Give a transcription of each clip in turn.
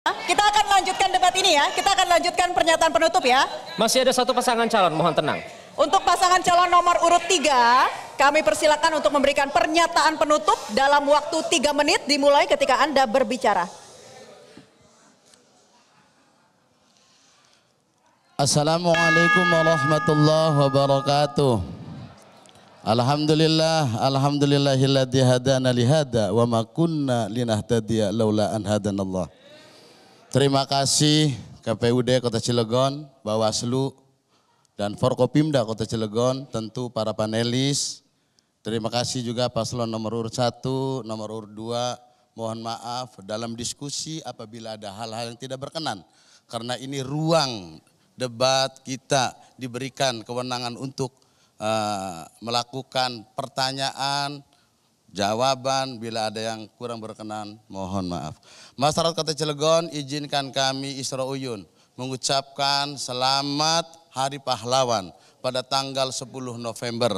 Kita akan lanjutkan debat ini ya. Kita akan lanjutkan pernyataan penutup ya. Masih ada satu pasangan calon, mohon tenang. Untuk pasangan calon nomor urut 3, kami persilakan untuk memberikan pernyataan penutup dalam waktu 3 menit dimulai ketika Anda berbicara. Assalamualaikum warahmatullahi wabarakatuh. Alhamdulillah, alhamdulillahilladzi hadana lihada wa ma kunna linahtadiya laula an hadanallah. Terima kasih KPUD Kota Cilegon, Bawaslu, dan Forkopimda Kota Cilegon, tentu para panelis. Terima kasih juga paslon nomor urut satu, nomor urut dua. Mohon maaf dalam diskusi apabila ada hal-hal yang tidak berkenan. Karena ini ruang debat kita diberikan kewenangan untuk uh, melakukan pertanyaan, jawaban. Bila ada yang kurang berkenan, mohon maaf. Masyarakat Kota Cilegon, izinkan kami Isra Uyun mengucapkan selamat Hari Pahlawan pada tanggal 10 November.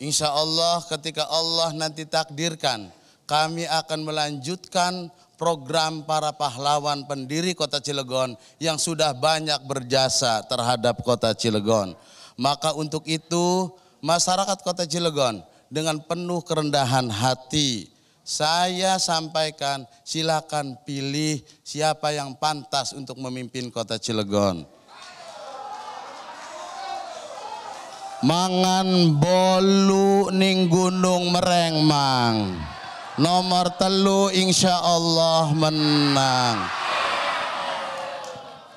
Insya Allah ketika Allah nanti takdirkan, kami akan melanjutkan program para pahlawan pendiri kota Cilegon yang sudah banyak berjasa terhadap kota Cilegon. Maka untuk itu masyarakat kota Cilegon dengan penuh kerendahan hati. Saya sampaikan, silakan pilih siapa yang pantas untuk memimpin kota Cilegon. Mangan bolu ning gunung mang, Nomor telu insya Allah menang.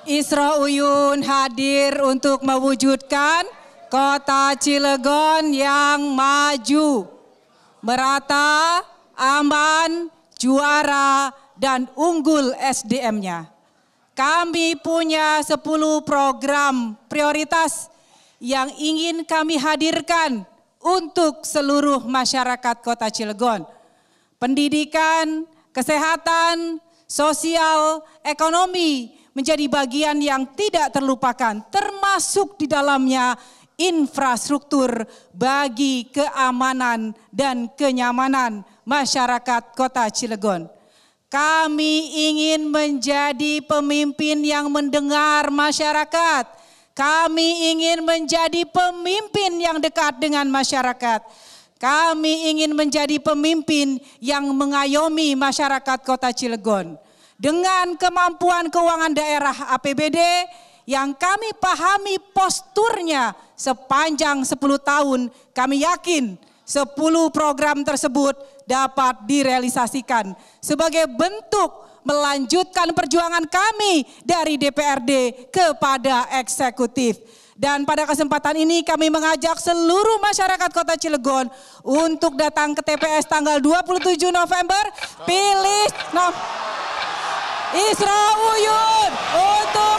Isra Uyun hadir untuk mewujudkan Kota Cilegon yang maju, merata, aman, juara, dan unggul SDM-nya. Kami punya 10 program prioritas yang ingin kami hadirkan untuk seluruh masyarakat Kota Cilegon. Pendidikan, kesehatan, sosial, ekonomi menjadi bagian yang tidak terlupakan, termasuk di dalamnya infrastruktur bagi keamanan dan kenyamanan masyarakat Kota Cilegon. Kami ingin menjadi pemimpin yang mendengar masyarakat. Kami ingin menjadi pemimpin yang dekat dengan masyarakat. Kami ingin menjadi pemimpin yang mengayomi masyarakat Kota Cilegon. Dengan kemampuan keuangan daerah APBD yang kami pahami posturnya sepanjang 10 tahun, kami yakin 10 program tersebut dapat direalisasikan sebagai bentuk melanjutkan perjuangan kami dari DPRD kepada eksekutif. Dan pada kesempatan ini kami mengajak seluruh masyarakat kota Cilegon untuk datang ke TPS tanggal 27 November. Pilih no, Isra Uyun untuk